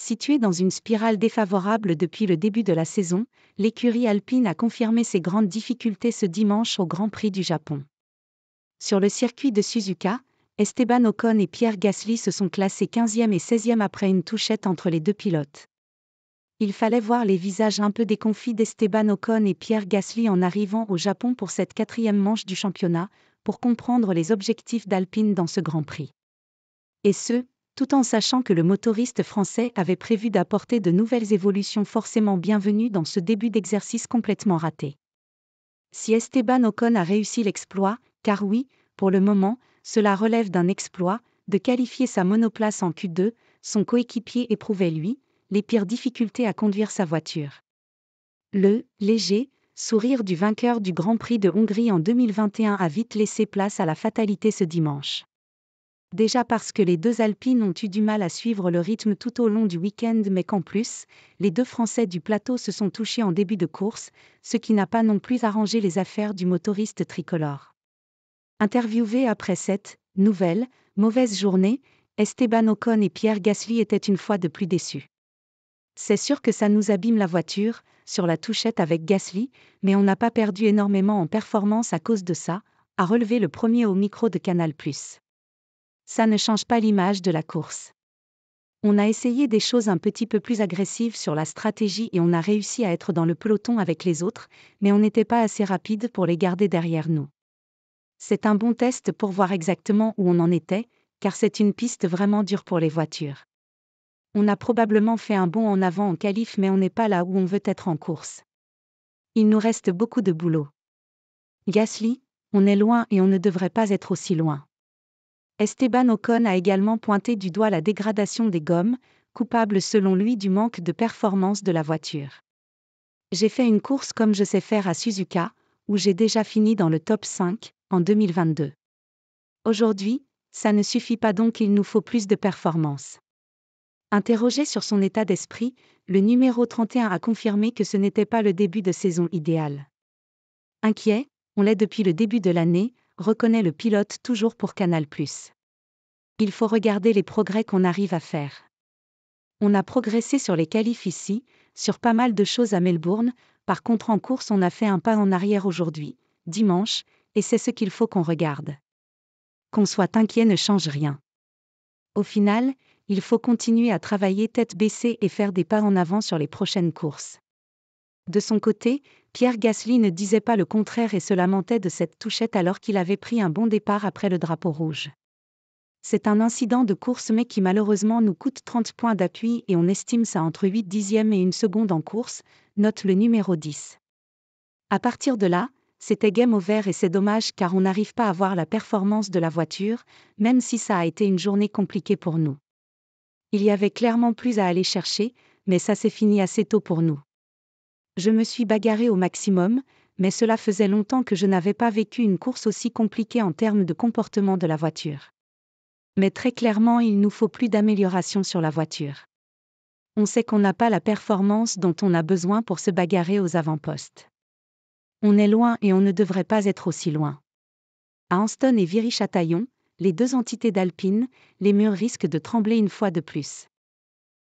Située dans une spirale défavorable depuis le début de la saison, l'écurie alpine a confirmé ses grandes difficultés ce dimanche au Grand Prix du Japon. Sur le circuit de Suzuka, Esteban Ocon et Pierre Gasly se sont classés 15e et 16e après une touchette entre les deux pilotes. Il fallait voir les visages un peu déconfits d'Esteban Ocon et Pierre Gasly en arrivant au Japon pour cette quatrième manche du championnat, pour comprendre les objectifs d'Alpine dans ce Grand Prix. Et ce, tout en sachant que le motoriste français avait prévu d'apporter de nouvelles évolutions forcément bienvenues dans ce début d'exercice complètement raté. Si Esteban Ocon a réussi l'exploit, car oui, pour le moment, cela relève d'un exploit, de qualifier sa monoplace en Q2, son coéquipier éprouvait lui, les pires difficultés à conduire sa voiture. Le léger sourire du vainqueur du Grand Prix de Hongrie en 2021 a vite laissé place à la fatalité ce dimanche. Déjà parce que les deux Alpines ont eu du mal à suivre le rythme tout au long du week-end mais qu'en plus, les deux Français du plateau se sont touchés en début de course, ce qui n'a pas non plus arrangé les affaires du motoriste tricolore. Interviewé après cette nouvelle, mauvaise journée, Esteban Ocon et Pierre Gasly étaient une fois de plus déçus. C'est sûr que ça nous abîme la voiture, sur la touchette avec Gasly, mais on n'a pas perdu énormément en performance à cause de ça, a relevé le premier au micro de Canal ⁇ ça ne change pas l'image de la course. On a essayé des choses un petit peu plus agressives sur la stratégie et on a réussi à être dans le peloton avec les autres, mais on n'était pas assez rapide pour les garder derrière nous. C'est un bon test pour voir exactement où on en était, car c'est une piste vraiment dure pour les voitures. On a probablement fait un bond en avant en calife, mais on n'est pas là où on veut être en course. Il nous reste beaucoup de boulot. Gasly, on est loin et on ne devrait pas être aussi loin. Esteban Ocon a également pointé du doigt la dégradation des gommes, coupable selon lui du manque de performance de la voiture. J'ai fait une course comme je sais faire à Suzuka, où j'ai déjà fini dans le top 5, en 2022. Aujourd'hui, ça ne suffit pas donc il nous faut plus de performance. Interrogé sur son état d'esprit, le numéro 31 a confirmé que ce n'était pas le début de saison idéal. Inquiet, on l'est depuis le début de l'année, reconnaît le pilote toujours pour Canal ⁇ il faut regarder les progrès qu'on arrive à faire. On a progressé sur les qualifs ici, sur pas mal de choses à Melbourne, par contre en course on a fait un pas en arrière aujourd'hui, dimanche, et c'est ce qu'il faut qu'on regarde. Qu'on soit inquiet ne change rien. Au final, il faut continuer à travailler tête baissée et faire des pas en avant sur les prochaines courses. De son côté, Pierre Gasly ne disait pas le contraire et se lamentait de cette touchette alors qu'il avait pris un bon départ après le drapeau rouge. C'est un incident de course mais qui malheureusement nous coûte 30 points d'appui et on estime ça entre 8 dixièmes et une seconde en course, note le numéro 10. À partir de là, c'était game over et c'est dommage car on n'arrive pas à voir la performance de la voiture, même si ça a été une journée compliquée pour nous. Il y avait clairement plus à aller chercher, mais ça s'est fini assez tôt pour nous. Je me suis bagarré au maximum, mais cela faisait longtemps que je n'avais pas vécu une course aussi compliquée en termes de comportement de la voiture mais très clairement il nous faut plus d'amélioration sur la voiture. On sait qu'on n'a pas la performance dont on a besoin pour se bagarrer aux avant-postes. On est loin et on ne devrait pas être aussi loin. À Anston et Viry-Chataillon, les deux entités d'Alpine, les murs risquent de trembler une fois de plus.